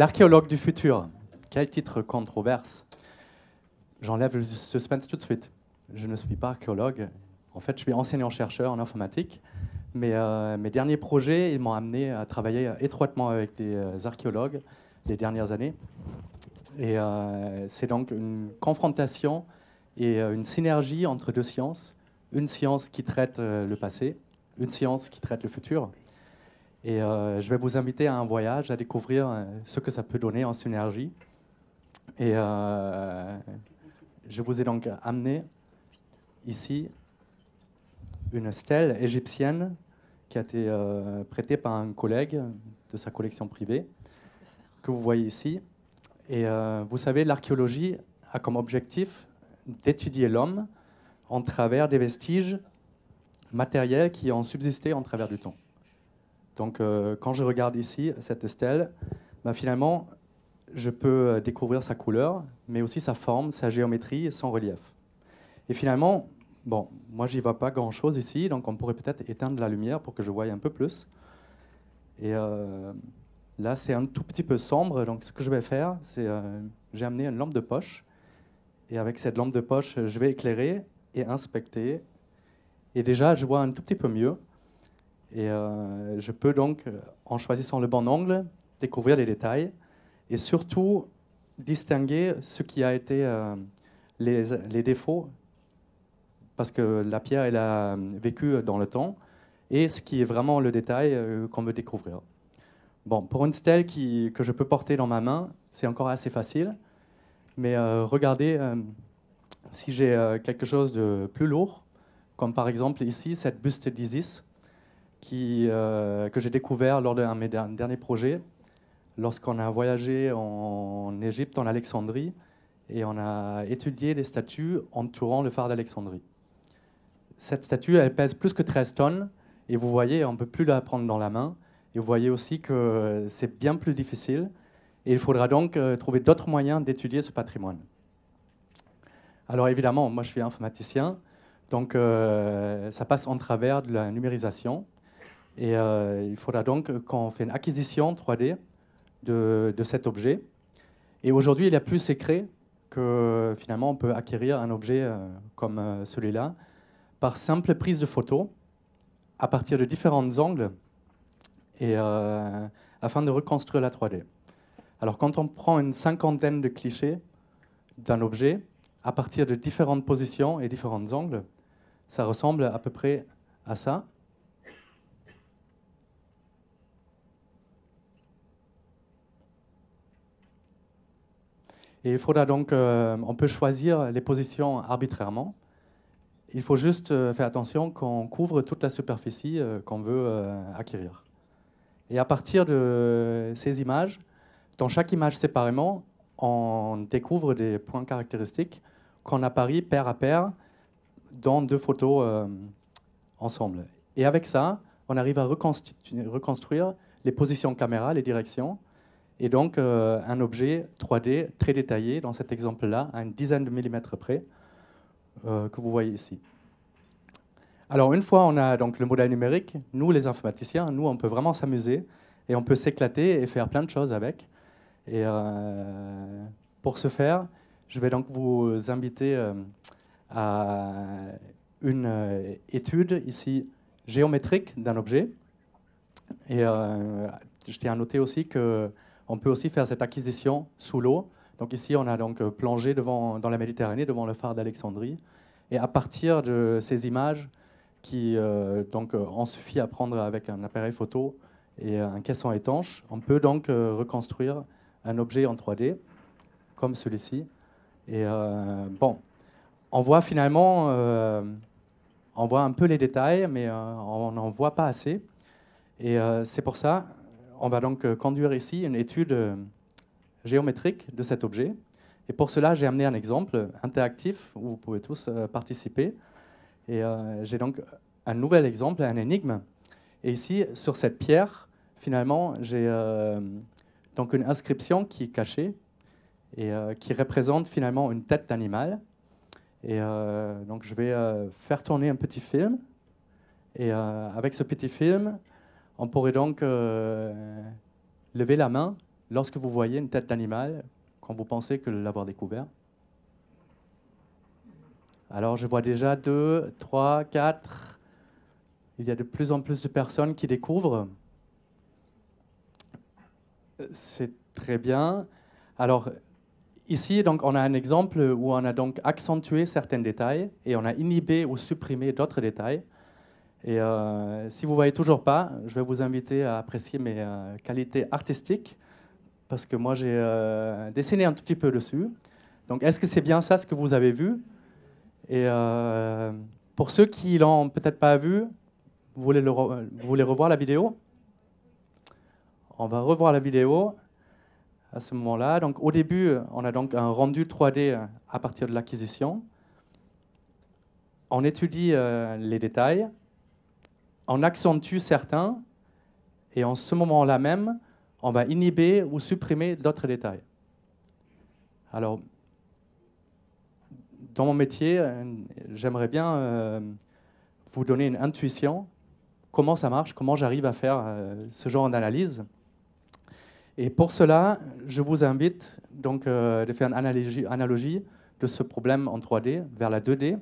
L'archéologue du futur. Quel titre controverse. J'enlève le suspense tout de suite. Je ne suis pas archéologue. En fait, je suis enseignant-chercheur en informatique. Mais euh, mes derniers projets m'ont amené à travailler étroitement avec des euh, archéologues les dernières années. Et euh, c'est donc une confrontation et une synergie entre deux sciences. Une science qui traite le passé, une science qui traite le futur. Et euh, je vais vous inviter à un voyage, à découvrir euh, ce que ça peut donner en synergie. Et euh, je vous ai donc amené ici une stèle égyptienne qui a été prêtée par un collègue de sa collection privée, que vous voyez ici. Et vous savez, l'archéologie a comme objectif d'étudier l'homme en travers des vestiges matériels qui ont subsisté en travers du temps. Donc euh, quand je regarde ici cette stèle, bah, finalement, je peux euh, découvrir sa couleur, mais aussi sa forme, sa géométrie, son relief. Et finalement, bon, moi j'y vois pas grand-chose ici, donc on pourrait peut-être éteindre la lumière pour que je voie un peu plus. Et euh, là, c'est un tout petit peu sombre, donc ce que je vais faire, c'est que j'ai amené une lampe de poche, et avec cette lampe de poche, je vais éclairer et inspecter. Et déjà, je vois un tout petit peu mieux. Et euh, je peux donc, euh, en choisissant le bon angle, découvrir les détails et surtout distinguer ce qui a été euh, les, défauts, parce que la pierre, elle a vécu dans le temps, et ce qui est vraiment le détail qu'on veut découvrir. Bon, pour une stèle que je peux porter dans ma main, c'est encore assez facile, mais regardez si j'ai quelque chose de plus lourd, comme par exemple ici cette buste d'Isis euh, que j'ai découvert lors d'un de mes derniers projets, lorsqu'on a voyagé en Égypte, en Alexandrie, et on a étudié les statues entourant le phare d'Alexandrie. Cette statue, elle pèse plus que 13 tonnes, et vous voyez, on ne peut plus la prendre dans la main, et vous voyez aussi que c'est bien plus difficile, et il faudra donc euh, trouver d'autres moyens d'étudier ce patrimoine. Alors évidemment, moi je suis informaticien, donc euh, ça passe en travers de la numérisation, et euh, il faudra donc qu'on fait une acquisition 3D de, cet objet. Et aujourd'hui, il y a plus secret que finalement on peut acquérir un objet euh, comme euh, celui-là par simple prise de photo à partir de différents angles et, afin de reconstruire la 3D. Alors quand on prend une cinquantaine de clichés d'un objet à partir de différentes positions et différents angles, ça ressemble à peu près à ça. il faudra donc, euh, on peut choisir les positions arbitrairement. Il faut juste euh, faire attention qu'on couvre toute la superficie euh, qu'on veut acquérir. Et à partir de ces images, dans chaque image séparément, on découvre des points caractéristiques qu'on apparie paire à pair dans deux photos ensemble. Et avec ça, on arrive à reconstruire les positions caméra, les directions, et donc, euh, un objet 3D très détaillé, dans cet exemple-là, à une dizaine de millimètres près, euh, que vous voyez ici. Alors, une fois on a donc le modèle numérique, nous, les informaticiens, nous, on peut vraiment s'amuser et on peut s'éclater et faire plein de choses avec. Et euh, pour ce faire, je vais donc vous inviter à une étude ici géométrique d'un objet. Et je tiens à noter aussi que on peut aussi faire cette acquisition sous l'eau. Donc ici, on a donc euh, plongé devant, dans la Méditerranée, devant le phare d'Alexandrie. Et à partir de ces images, qui euh, donc en euh, suffit à prendre avec un appareil photo et un caisson étanche, on peut donc reconstruire un objet en 3D, comme celui-ci. Et bon, on voit finalement, on voit un peu les détails, mais on n'en voit pas assez. Et c'est pour ça, on va donc euh, conduire ici une étude euh, géométrique de cet objet. Et pour cela, j'ai amené un exemple interactif où vous pouvez tous euh, participer. Et j'ai donc un nouvel exemple, un énigme. Et ici, sur cette pierre, finalement, j'ai donc une inscription qui est cachée et qui représente finalement une tête d'animal. Et donc, je vais faire tourner un petit film. Et avec ce petit film, on pourrait donc euh, lever la main lorsque vous voyez une tête d'animal quand vous pensez que l'avoir découvert. Alors je vois déjà deux, trois, quatre... Il y a de plus en plus de personnes qui découvrent. C'est très bien. Alors ici, donc, on a un exemple où on a donc accentué certains détails et on a inhibé ou supprimé d'autres détails. Et euh, si vous ne voyez toujours pas, je vais vous inviter à apprécier mes euh, qualités artistiques, parce que moi j'ai euh, dessiné un tout petit peu dessus. Donc est-ce que c'est bien ça ce que vous avez vu Et pour ceux qui l'ont peut-être pas vu, vous voulez, vous voulez revoir la vidéo On va revoir la vidéo à ce moment-là. Donc au début, on a donc un rendu 3D à partir de l'acquisition. On étudie les détails on accentue certains, et en ce moment-là même, on va inhiber ou supprimer d'autres détails. Alors, dans mon métier, euh, j'aimerais bien euh, vous donner une intuition, comment ça marche, comment j'arrive à faire euh, ce genre d'analyse. Et pour cela, je vous invite donc de faire une analogie, analogie, de ce problème en 3D vers la 2D.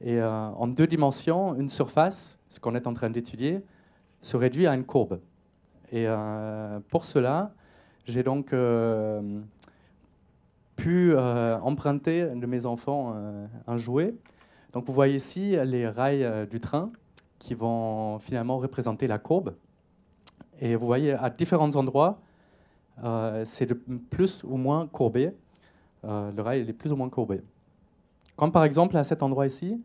Et en deux dimensions, une surface ce qu'on est en train d'étudier, se réduit à une courbe. Et euh, pour cela, j'ai donc euh, pu euh, emprunter de mes enfants un jouet. Donc vous voyez ici les rails du train qui vont finalement représenter la courbe. Et vous voyez à différents endroits, c'est de plus ou moins courbé. le rail est plus ou moins courbé. Comme par exemple à cet endroit ici,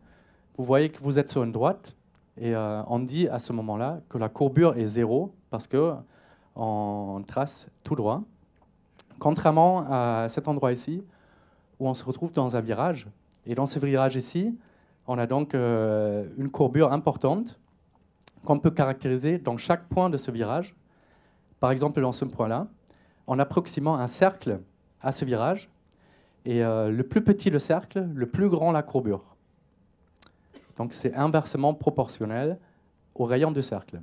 vous voyez que vous êtes sur une droite et euh, on dit à ce moment-là que la courbure est zéro parce qu'on trace tout droit. Contrairement à cet endroit ici, où on se retrouve dans un virage. Et dans ce virage ici, on a donc euh, une courbure importante qu'on peut caractériser dans chaque point de ce virage. Par exemple, dans ce point-là, en approximant un cercle à ce virage. Et euh, le plus petit le cercle, le plus grand la courbure. Donc c'est inversement proportionnel au rayon du cercle.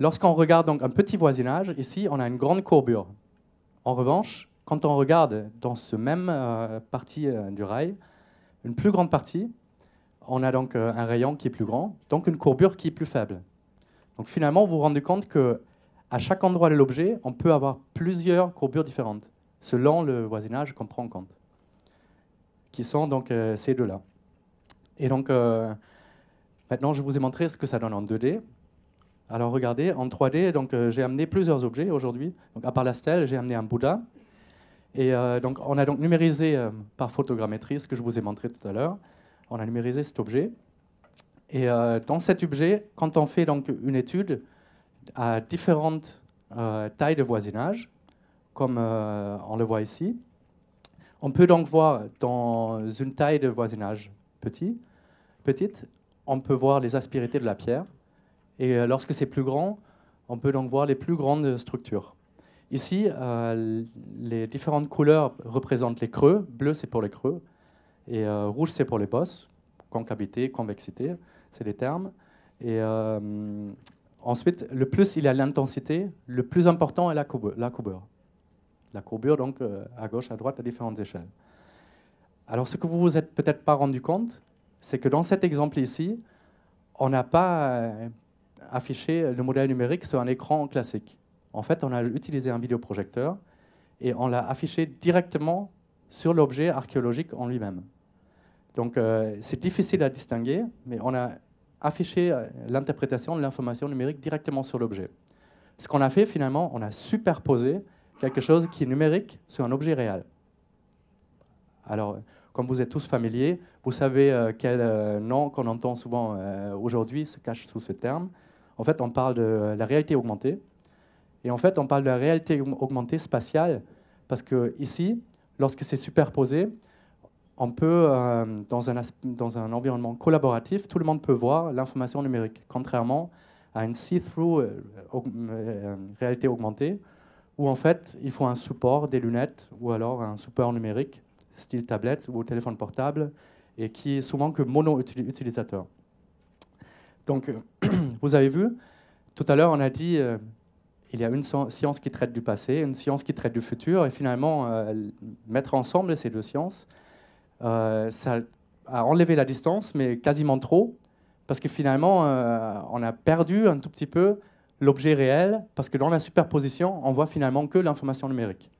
Lorsqu'on regarde donc un petit voisinage, ici on a une grande courbure. En revanche, quand on regarde dans ce même euh, partie euh, du rail, une plus grande partie, on a donc euh, un rayon qui est plus grand, donc une courbure qui est plus faible. Donc finalement, vous vous rendez compte que à chaque endroit de l'objet, on peut avoir plusieurs courbures différentes, selon le voisinage qu'on prend en compte, qui sont donc ces deux-là. Et donc, euh, maintenant, je vous ai montré ce que ça donne en 2D. Alors, regardez, en 3D, donc euh, j'ai amené plusieurs objets aujourd'hui. Donc, à part la stèle, j'ai amené un Bouddha. Et euh, donc, on a donc numérisé par photogrammétrie ce que je vous ai montré tout à l'heure. On a numérisé cet objet. Et dans cet objet, quand on fait donc une étude à différentes tailles de voisinage, comme on le voit ici, on peut donc voir dans une taille de voisinage petit, petite, on peut voir les aspérités de la pierre. Et euh, lorsque c'est plus grand, on peut donc voir les plus grandes structures. Ici, euh, les différentes couleurs représentent les creux. Bleu, c'est pour les creux. Et euh, rouge, c'est pour les bosses. Concavité, convexité, c'est les termes. Et ensuite, le plus il y a l'intensité, le plus important est la courbure. La courbure, la courbure donc à gauche, à droite, à différentes échelles. Alors ce que vous vous êtes peut-être pas rendu compte, c'est que dans cet exemple ici, on n'a pas euh, affiché le modèle numérique sur un écran classique. En fait, on a utilisé un vidéoprojecteur et on l'a affiché directement sur l'objet archéologique en lui-même. Donc euh, c'est difficile à distinguer, mais on a affiché euh, l'interprétation de l'information numérique directement sur l'objet. Ce qu'on a fait finalement, on a superposé quelque chose qui est numérique sur un objet réel. Alors, comme vous êtes tous familiers, vous savez euh, quel euh, nom qu'on entend souvent euh, aujourd'hui se cache sous ce terme. En fait, on parle de la réalité augmentée. Et en fait, on parle de la réalité augmentée spatiale parce que ici, lorsque c'est superposé, on peut, dans, un, dans, un, environnement collaboratif, tout le monde peut voir l'information numérique, contrairement à une see-through réalité augmentée, où en fait, il faut un support, des lunettes, ou alors un support numérique style tablette ou téléphone portable, et qui est souvent que mono-utilisateur. Donc, vous avez vu, tout à l'heure, on a dit euh, il y a une science qui traite du passé, une science qui traite du futur, et finalement, euh, mettre ensemble ces deux sciences, euh, ça a enlevé la distance, mais quasiment trop, parce que finalement, on a perdu un tout petit peu l'objet réel, parce que dans la superposition, on voit finalement que l'information numérique.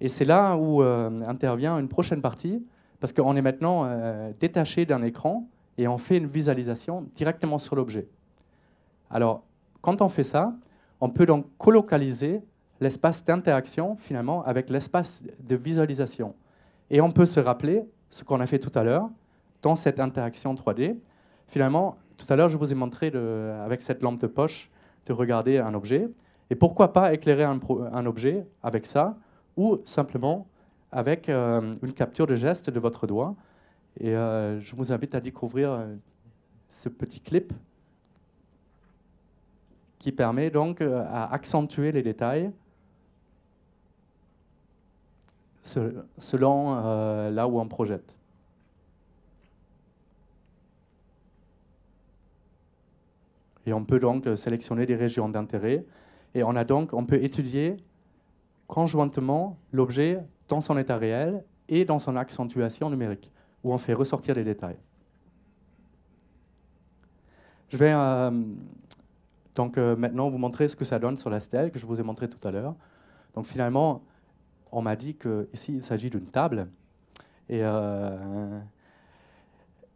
Et c'est là où euh, intervient une prochaine partie, parce qu'on est maintenant euh, détaché d'un écran et on fait une visualisation directement sur l'objet. Alors, quand on fait ça, on peut donc colocaliser l'espace d'interaction finalement avec l'espace de visualisation. Et on peut se rappeler ce qu'on a fait tout à l'heure dans cette interaction 3D. Finalement, tout à l'heure, je vous ai montré avec cette lampe de poche de regarder un objet. Et pourquoi pas éclairer un objet avec ça ou simplement avec euh, une capture de geste de votre doigt. Et euh, je vous invite à découvrir euh, ce petit clip qui permet donc à accentuer les détails selon là où on projette. Et on peut donc sélectionner des régions d'intérêt. Et on, a donc, on peut étudier conjointement l'objet dans son état réel et dans son accentuation numérique, où on fait ressortir les détails. Je vais euh, donc euh, maintenant vous montrer ce que ça donne sur la stèle que je vous ai montré tout à l'heure. Donc finalement, on m'a dit qu'ici, il s'agit d'une table. Et euh,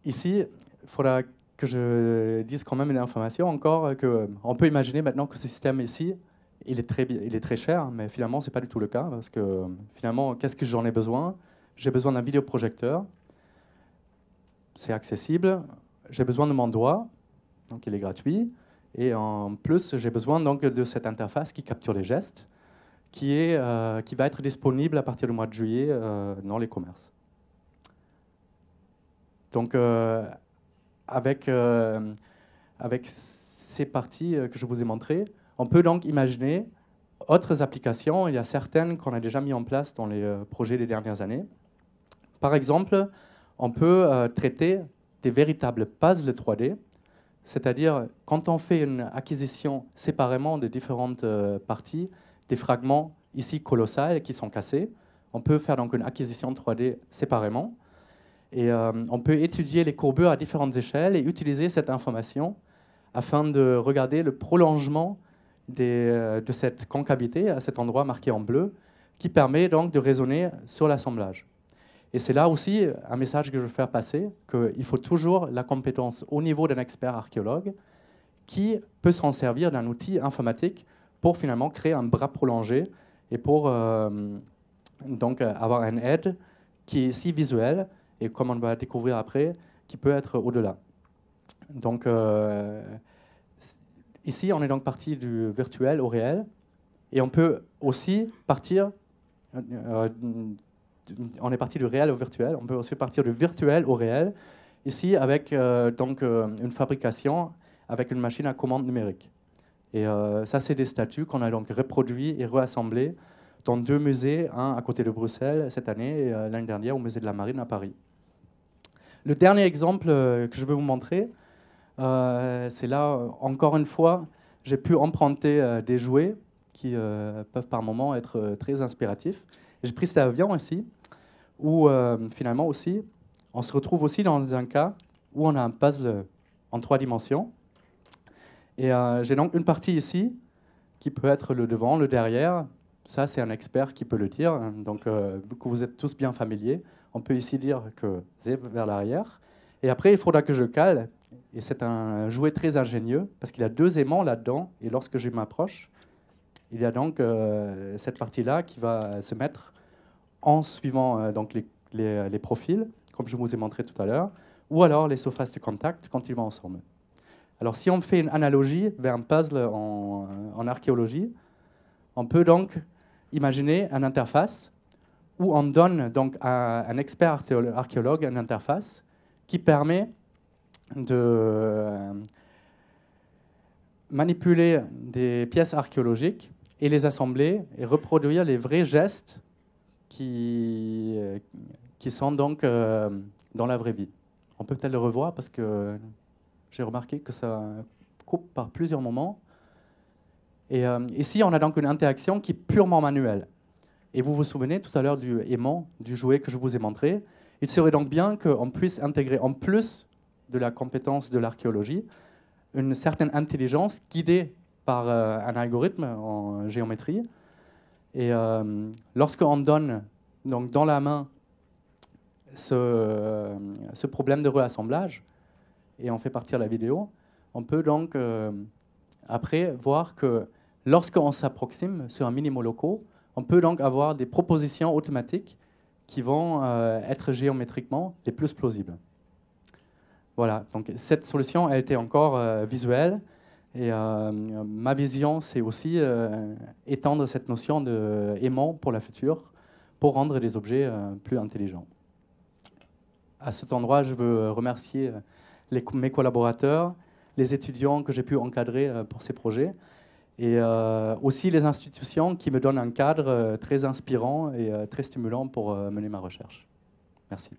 ici, il faudra que je dise quand même une information encore, on peut imaginer maintenant que ce système ici, il est très, il est très cher, mais finalement, ce n'est pas du tout le cas, parce que finalement, qu'est-ce que j'en ai besoin J'ai besoin d'un vidéoprojecteur, c'est accessible, j'ai besoin de mon doigt, donc il est gratuit, et en plus, j'ai besoin donc de cette interface qui capture les gestes, qui, est, euh, qui va être disponible à partir du mois de juillet euh, dans les commerces. Donc, euh, avec, avec ces parties euh, que je vous ai montrées, on peut donc imaginer autres applications. Il y a certaines qu'on a déjà mis en place dans les euh, projets des dernières années. Par exemple, on peut euh, traiter des véritables puzzles 3D, c'est-à-dire quand on fait une acquisition séparément de différentes parties, des fragments ici colossales qui sont cassés, on peut faire donc une acquisition 3D séparément. Et on peut étudier les courbures à différentes échelles et utiliser cette information afin de regarder le prolongement euh, de cette concavité à cet endroit marqué en bleu, qui permet donc de raisonner sur l'assemblage. Et c'est là aussi un message que je veux faire passer, qu'il faut toujours la compétence au niveau d'un expert archéologue qui peut s'en servir d'un outil informatique pour finalement créer un bras prolongé et pour euh, donc avoir une aide qui est si visuelle et comme on va découvrir après, qui peut être au-delà. Donc, euh, ici, on est donc parti du virtuel au réel. Et on peut aussi partir, euh, euh, on est parti du réel au virtuel, on peut aussi partir du virtuel au réel, ici avec donc, une fabrication avec une machine à commande numérique. Et ça, c'est des statues qu'on a donc reproduites et réassemblées dans deux musées, un à côté de Bruxelles cette année et l'année dernière au musée de la Marine à Paris. Le dernier exemple euh, que je vais vous montrer, euh, c'est là, euh, encore une fois, j'ai pu emprunter des jouets qui peuvent par moments être très inspiratifs. J'ai pris cet avion ici, où finalement aussi, on se retrouve aussi dans un cas où on a un puzzle en trois dimensions. Et j'ai donc une partie ici qui peut être le devant, le derrière. Ça, c'est un expert qui peut le dire. Hein. Donc, vous êtes tous bien familiers, on peut ici dire que c'est vers l'arrière. Et après, il faudra que je cale. Et c'est un jouet très ingénieux parce qu'il a deux aimants là-dedans. Et lorsque je m'approche, il y a donc euh, cette partie-là qui va se mettre en suivant euh, donc les, profils, comme je vous ai montré tout à l'heure, ou alors les surfaces de contact quand ils vont ensemble. Alors si on fait une analogie vers un puzzle en, en archéologie, on peut donc imaginer une interface où on donne donc à un expert archéologue une interface qui permet de euh, manipuler des pièces archéologiques et les assembler et reproduire les vrais gestes qui, euh, qui sont donc euh, dans la vraie vie. On peut peut-être le revoir parce que j'ai remarqué que ça coupe par plusieurs moments. Et ici, on a donc une interaction qui est purement manuelle. Et vous vous souvenez tout à l'heure du aimant, du jouet que je vous ai montré. Il serait donc bien qu'on puisse intégrer, en plus de la compétence de l'archéologie, une certaine intelligence guidée par euh, un algorithme en géométrie. Et lorsque euh, lorsqu'on donne donc, dans la main ce, euh, ce, problème de réassemblage, et on fait partir la vidéo, on peut donc après voir que lorsqu'on s'approxime sur un minimum locaux, on peut donc avoir des propositions automatiques qui vont euh, être géométriquement les plus plausibles. Voilà, donc cette solution a été encore euh, visuelle. Et euh, ma vision, c'est aussi étendre cette notion d'aimant pour la future pour rendre les objets plus intelligents. À cet endroit, je veux remercier mes collaborateurs, les étudiants que j'ai pu encadrer pour ces projets, et euh, aussi les institutions qui me donnent un cadre euh, très inspirant et euh, très stimulant pour mener ma recherche. Merci.